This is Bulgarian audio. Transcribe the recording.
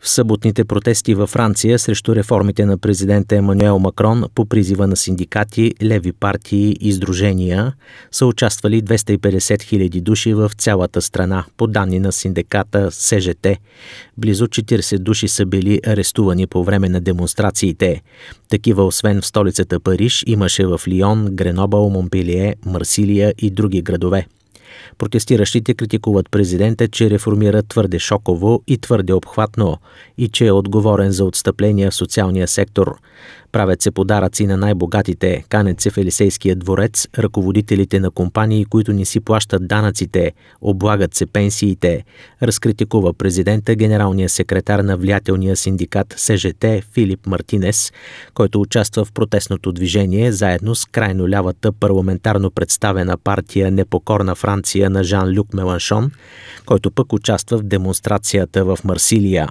в съботните протести във Франция срещу реформите на президента Емануел Макрон по призива на синдикати, леви партии и сдружения са участвали 250 000 души в цялата страна. По данни на синдиката СЖТ, близо 40 души са били арестувани по време на демонстрациите. Такива освен в столицата Париж имаше в Лион, Гренобъл, Монпелие, Марсилия и други градове. Протестиращите критикуват президента, че реформира твърде шоково и твърде обхватно и че е отговорен за отстъпления в социалния сектор. Правят се подаръци на най-богатите, канят се в Елисейския дворец, ръководителите на компании, които не си плащат данъците, облагат се пенсиите. Разкритикува президента генералния секретар на влиятелния синдикат СЖТ Филип Мартинес, който участва в протестното движение заедно с крайно лявата парламентарно представена партия Непокорна Франция Франция на Жан-Люк Меланшон, който пък участва в демонстрацията в Марсилия.